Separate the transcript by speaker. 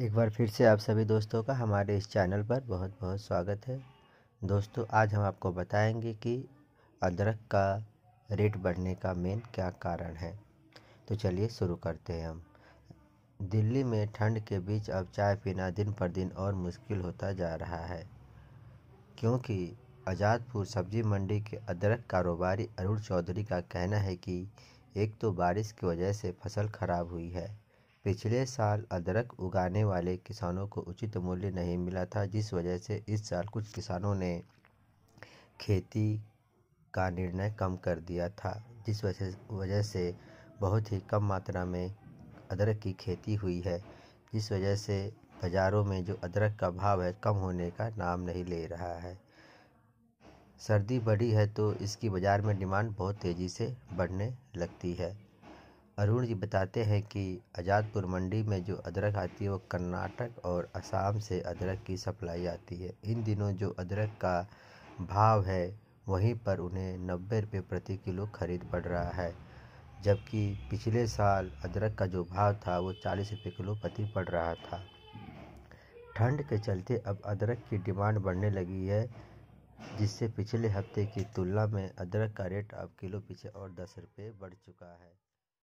Speaker 1: एक बार फिर से आप सभी दोस्तों का हमारे इस चैनल पर बहुत बहुत स्वागत है दोस्तों आज हम आपको बताएंगे कि अदरक का रेट बढ़ने का मेन क्या कारण है तो चलिए शुरू करते हैं हम दिल्ली में ठंड के बीच अब चाय पीना दिन पर दिन और मुश्किल होता जा रहा है क्योंकि आज़ादपुर सब्जी मंडी के अदरक कारोबारी अरुण चौधरी का कहना है कि एक तो बारिश की वजह से फसल खराब हुई है पिछले साल अदरक उगाने वाले किसानों को उचित मूल्य नहीं मिला था जिस वजह से इस साल कुछ किसानों ने खेती का निर्णय कम कर दिया था जिस वजह से बहुत ही कम मात्रा में अदरक की खेती हुई है जिस वजह से बाज़ारों में जो अदरक का भाव है कम होने का नाम नहीं ले रहा है सर्दी बढ़ी है तो इसकी बाज़ार में डिमांड बहुत तेज़ी से बढ़ने लगती है अरुण जी बताते हैं कि आज़ादपुर मंडी में जो अदरक आती है वो कर्नाटक और असम से अदरक की सप्लाई आती है इन दिनों जो अदरक का भाव है वहीं पर उन्हें नब्बे रुपये प्रति किलो खरीद पड़ रहा है जबकि पिछले साल अदरक का जो भाव था वो चालीस रुपये किलो प्रति पड़ रहा था ठंड के चलते अब अदरक की डिमांड बढ़ने लगी है जिससे पिछले हफ्ते की तुलना में अदरक का रेट अब किलो पीछे और दस रुपये बढ़ चुका है